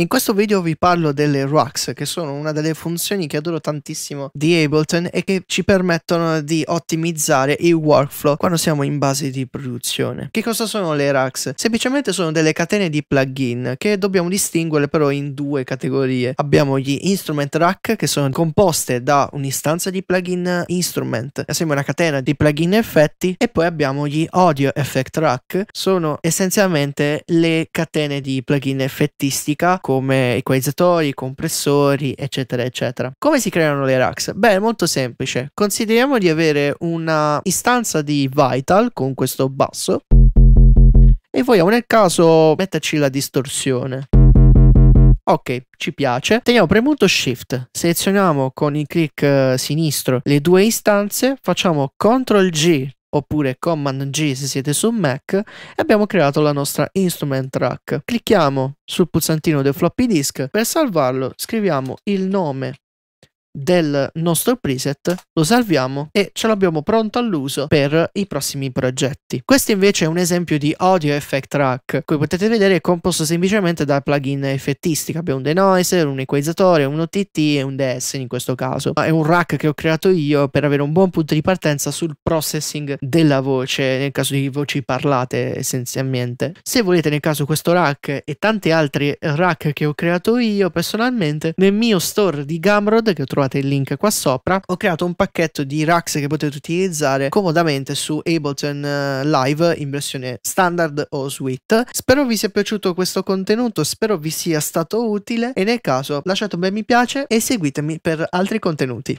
In questo video vi parlo delle rocks, che sono una delle funzioni che adoro tantissimo di Ableton e che ci permettono di ottimizzare il workflow quando siamo in base di produzione. Che cosa sono le racks? Semplicemente sono delle catene di plugin che dobbiamo distinguere però in due categorie. Abbiamo gli instrument rack che sono composte da un'istanza di plugin instrument, assieme a una catena di plugin effetti e poi abbiamo gli audio effect rack, sono essenzialmente le catene di plugin effettistica come equalizzatori, compressori, eccetera, eccetera. Come si creano le racks? Beh, è molto semplice. Consideriamo di avere una istanza di Vital con questo basso e vogliamo nel caso metterci la distorsione. Ok, ci piace. Teniamo premuto Shift, selezioniamo con il clic eh, sinistro le due istanze, facciamo CTRL G oppure Command G se siete su Mac e abbiamo creato la nostra instrument track. Clicchiamo sul pulsantino del floppy disk, per salvarlo scriviamo il nome del nostro preset, lo salviamo e ce l'abbiamo pronto all'uso per i prossimi progetti. Questo invece è un esempio di audio effect rack, come potete vedere è composto semplicemente da plugin effettistica, abbiamo un denoiser, un equalizzatore, un OTT e un DS in questo caso. È un rack che ho creato io per avere un buon punto di partenza sul processing della voce, nel caso di voci parlate essenzialmente. Se volete nel caso questo rack e tanti altri rack che ho creato io personalmente, nel mio store di Gamrod che ho trovato trovate il link qua sopra, ho creato un pacchetto di racks che potete utilizzare comodamente su Ableton eh, Live in versione standard o suite. Spero vi sia piaciuto questo contenuto, spero vi sia stato utile e nel caso lasciate un bel mi piace e seguitemi per altri contenuti.